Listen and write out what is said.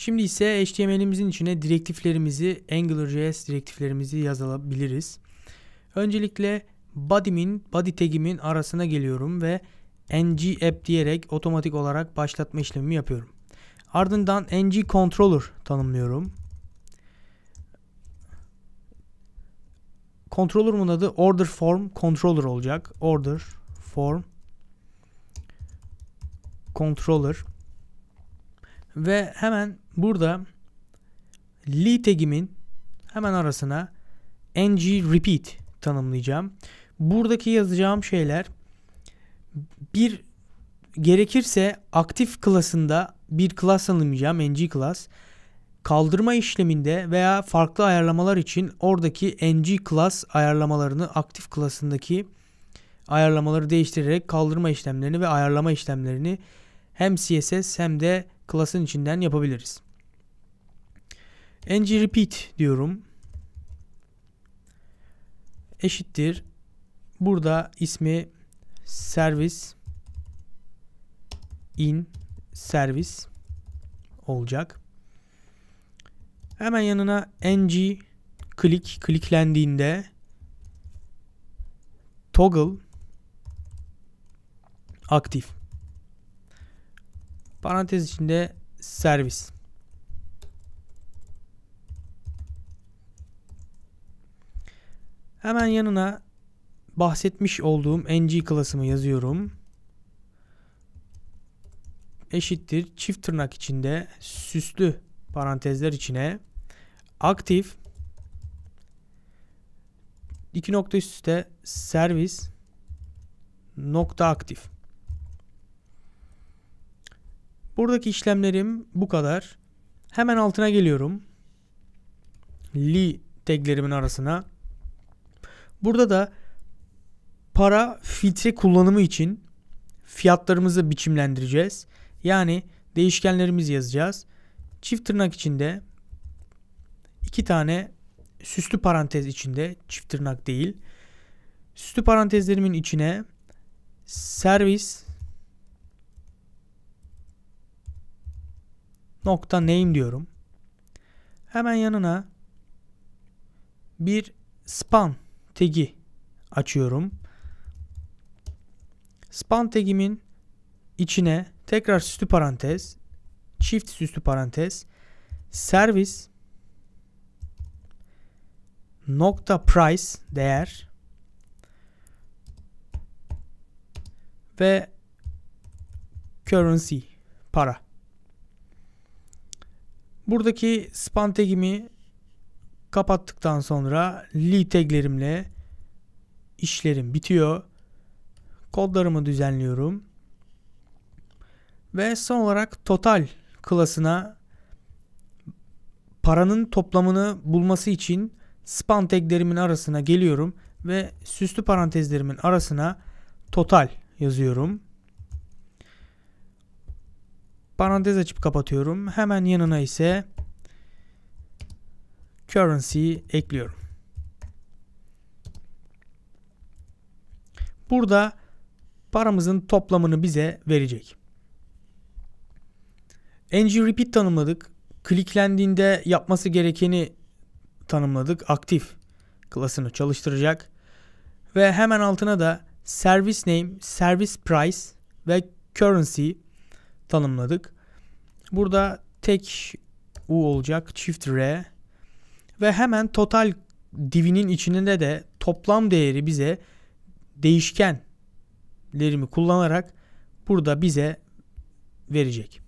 Şimdi ise HTML'imizin içine direktiflerimizi, AngularJS direktiflerimizi yazabiliriz. Öncelikle body'min, body tagimin arasına geliyorum ve ng-app diyerek otomatik olarak başlatma işlemi yapıyorum. Ardından ng-controller tanımlıyorum. Controller'ımın adı order form controller olacak. Order form controller. Ve hemen burada li tagimin hemen arasına ng repeat tanımlayacağım. Buradaki yazacağım şeyler bir gerekirse aktif klasında bir klas tanımlayacağım ng class. Kaldırma işleminde veya farklı ayarlamalar için oradaki ng class ayarlamalarını aktif klasındaki ayarlamaları değiştirerek kaldırma işlemlerini ve ayarlama işlemlerini hem CSS hem de class'ın içinden yapabiliriz. ng repeat diyorum. Eşittir. Burada ismi Service in Service olacak. Hemen yanına ng click kliklendiğinde toggle aktif. Parantez içinde servis. Hemen yanına bahsetmiş olduğum ng klasımı yazıyorum. Eşittir çift tırnak içinde süslü parantezler içine aktif iki nokta üst servis nokta aktif. Buradaki işlemlerim bu kadar. Hemen altına geliyorum. Li teklerimin arasına. Burada da para filtre kullanımı için fiyatlarımızı biçimlendireceğiz. Yani değişkenlerimizi yazacağız. Çift tırnak içinde iki tane süslü parantez içinde çift tırnak değil. Süslü parantezlerimin içine servis nokta name diyorum. Hemen yanına bir span tagi açıyorum. Span tagimin içine tekrar süslü parantez, çift süslü parantez, service nokta price değer ve currency para. Buradaki span tagimi kapattıktan sonra li taglerimle işlerim bitiyor. Kodlarımı düzenliyorum. Ve son olarak total klasına paranın toplamını bulması için span taglerimin arasına geliyorum ve süslü parantezlerimin arasına total yazıyorum. Parantez açıp kapatıyorum. Hemen yanına ise currency ekliyorum. Burada paramızın toplamını bize verecek. ng repeat tanımladık. Kliklendiğinde yapması gerekeni tanımladık. Aktif klasını çalıştıracak. Ve hemen altına da service name, service price ve currency tanımladık. Burada tek U olacak. Çift R. Ve hemen total divinin içinde de toplam değeri bize değişkenlerimi kullanarak burada bize verecek.